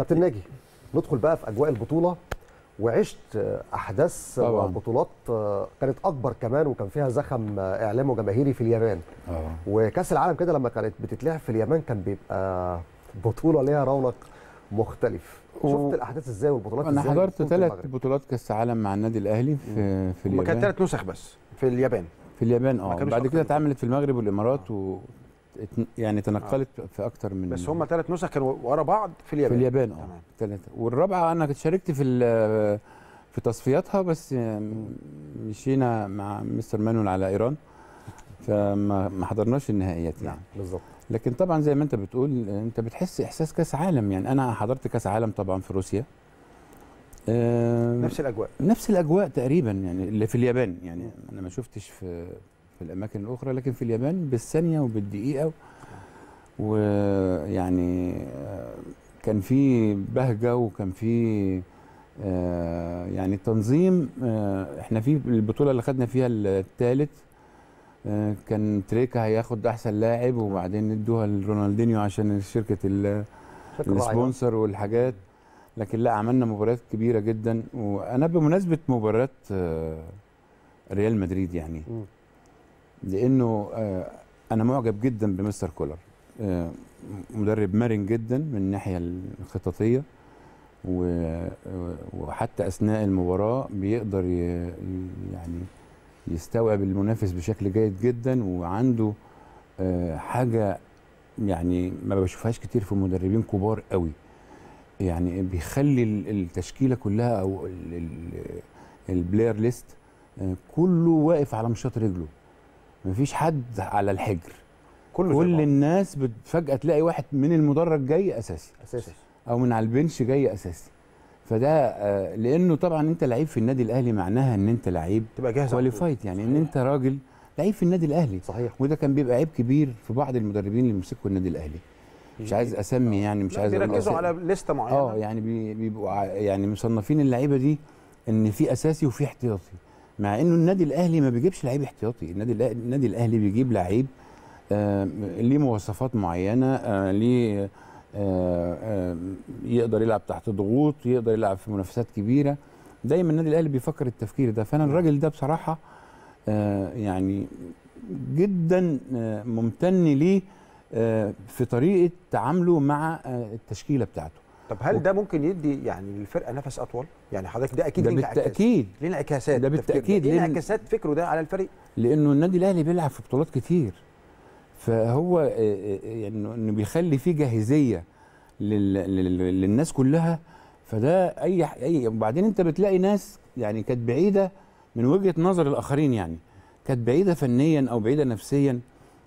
كابتن ناجي ندخل بقى في اجواء البطوله وعشت احداث بطولات آه، كانت اكبر كمان وكان فيها زخم آه، اعلامي وجماهيري في اليابان أوه. وكاس العالم كده لما كانت بتتلعب في اليابان كان بيبقى بطوله ليها رونق مختلف و... شفت الاحداث ازاي والبطولات ازاي انا حضرت ثلاث بطولات كاس عالم مع النادي الاهلي في في اليابان كانت ثلاث نسخ بس في اليابان في اليابان اه بعد كده اتعملت في المغرب والامارات و... يعني تنقلت آه. في اكتر من بس هم ثلاث نسخ كانوا ورا بعض في اليابان في اليابان اه ثلاثه والرابعه انا كنت شاركت في في تصفياتها بس مشينا مع مستر مانول على ايران فما ما حضرناش النهائيات يعني نعم، بالظبط لكن طبعا زي ما انت بتقول انت بتحس احساس كاس عالم يعني انا حضرت كاس عالم طبعا في روسيا نفس الاجواء نفس الاجواء تقريبا يعني اللي في اليابان يعني انا ما شفتش في في الأماكن الأخرى لكن في اليابان بالثانية وبالدقيقة ويعني آه، كان في بهجة وكان في آه، يعني تنظيم آه، احنا في البطولة اللي خدنا فيها الثالث كان تريكا هياخد احسن لاعب وبعدين ادوها لرونالدينيو عشان شركه السبونسر والحاجات لكن لا عملنا مباريات كبيره جدا وانا بمناسبه مباراه ريال مدريد يعني م. لانه آه، انا معجب جدا بمستر كولر آه، مدرب مرن جدا من الناحيه الخططيه وحتى اثناء المباراه بيقدر يعني يستوعب المنافس بشكل جيد جدا وعنده آه، حاجه يعني ما بشوفهاش كتير في مدربين كبار قوي يعني بيخلي التشكيله كلها او البلاير ليست كله واقف على مشاط رجله مفيش حد على الحجر كل, كل الناس فجاه تلاقي واحد من المدرج جاي اساسي اساسي او من على البنش جاي اساسي فده آه، لانه طبعا انت لعيب في النادي الاهلي معناها ان انت لعيب تبقى جاهز كواليفايد يعني صحيح. ان انت راجل لعيب في النادي الاهلي صحيح وده كان بيبقى عيب كبير في بعض المدربين اللي مسكوا النادي الاهلي مش عايز اسمي آه. يعني مش عايز بيركزوا على لسته معينه اه يعني بيبقوا يعني مصنفين اللعيبه دي ان في اساسي وفي احتياطي مع انه النادي الاهلي ما بيجيبش لعيب احتياطي النادي النادي الاهلي بيجيب لعيب آه، ليه مواصفات معينه آه، ليه آه، يقدر يلعب تحت ضغوط يقدر يلعب في منافسات كبيره دايما النادي الاهلي بيفكر التفكير ده فانا الراجل ده بصراحه يعني جدا ممتن ليه في طريقه تعامله مع التشكيله بتاعته طب هل ده ممكن يدي يعني للفرقه نفس اطول؟ يعني حضرتك ده اكيد ده بالتاكيد ليه انعكاسات ده بالتاكيد ليه انعكاسات فكره ده على الفريق؟ لانه النادي الاهلي بيلعب في بطولات كتير فهو آه، آه، آه، يعني انه بيخلي فيه جاهزيه للناس كلها فده اي اي وبعدين انت بتلاقي ناس يعني كانت بعيده من وجهه نظر الاخرين يعني كانت بعيده فنيا او بعيده نفسيا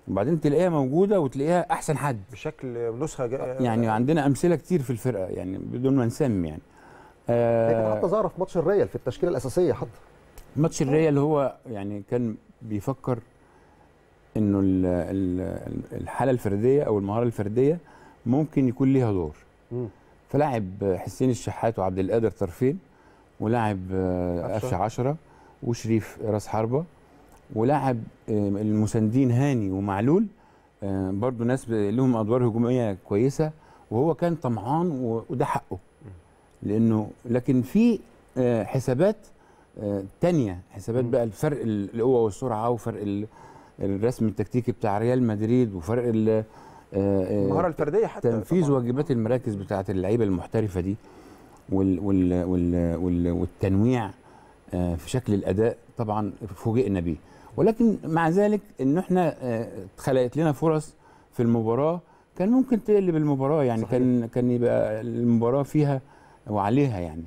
وبعدين تلاقيها موجوده وتلاقيها احسن حد بشكل نسخه يعني عندنا امثله كتير في الفرقه يعني بدون ما نسمي يعني آه حتى ظهر في ماتش الريال في التشكيله الاساسيه حتى ماتش الريال هو يعني كان بيفكر انه الحاله الفرديه او المهاره الفرديه ممكن يكون ليها دور فلاعب حسين الشحات وعبد القادر طرفين ولاعب قفشه آه، 10 وشريف راس حربه ولعب آه، المساندين هاني ومعلول آه، برضو ناس لهم ادوار هجوميه كويسه وهو كان طمعان وده حقه لانه لكن في آه، حسابات تانية حسابات بقى الفرق القوه والسرعه وفرق الرسم التكتيكي بتاع ريال مدريد وفرق المهاره الفرديه حتى تنفيذ واجبات المراكز بتاعه اللعيبه المحترفه دي والتنويع آه، في شكل الاداء طبعا فوجئنا بيه ولكن مع ذلك ان احنا اتخلقت آه، لنا فرص في المباراه كان ممكن تقلب المباراه يعني صحيح. كان كان يبقى المباراه فيها وعليها يعني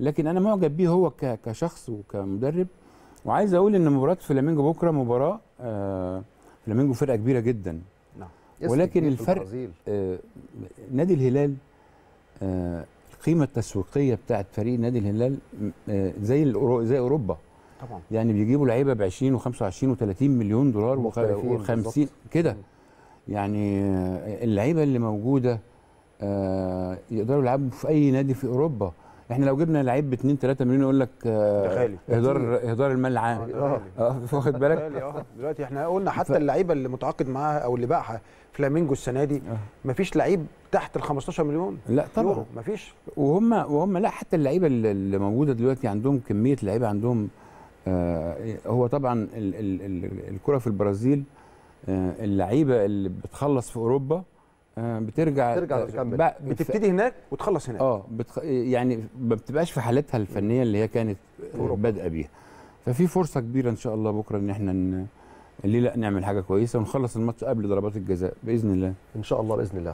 لكن انا معجب بيه هو كشخص وكمدرب وعايز اقول ان مباراه فلامينجو بكره مباراه آه، فلامينجو فرقه كبيره جدا نعم. ولكن الفرق آه نادي الهلال آه القيمه التسويقيه بتاعت فريق نادي الهلال آه، زي زي اوروبا طبعا يعني بيجيبوا لعيبه ب 20 و25 و30 مليون دولار و50 كده يعني آه، اللعيبه اللي موجوده آه، يقدروا يلعبوا في اي نادي في اوروبا احنا لو جبنا لعيب ب 2 3 مليون يقول لك آه، اهدار اهدار المال العام اه, آه، واخد بالك اه دلوقتي احنا قلنا حتى اللعيبه اللي متعاقد معاها او اللي باعها فلامينجو السنه دي آه. مفيش لعيب تحت ال 15 مليون لا طبعا مفيش وهم وهم لا حتى اللعيبه اللي موجوده دلوقتي عندهم كميه لعيبه عندهم آه هو طبعا الكره في البرازيل آه اللعيبه اللي بتخلص في اوروبا آه، بترجع ترجع آه، تكمل بتبتدي هناك وتخلص هناك اه بتخ... يعني ما بتبقاش في حالتها الفنيه اللي هي كانت بادئه بيها ففي فرصه كبيره ان شاء الله بكره ان احنا ن... ليه لا نعمل حاجه كويسه ونخلص الماتش قبل ضربات الجزاء باذن الله ان شاء الله باذن الله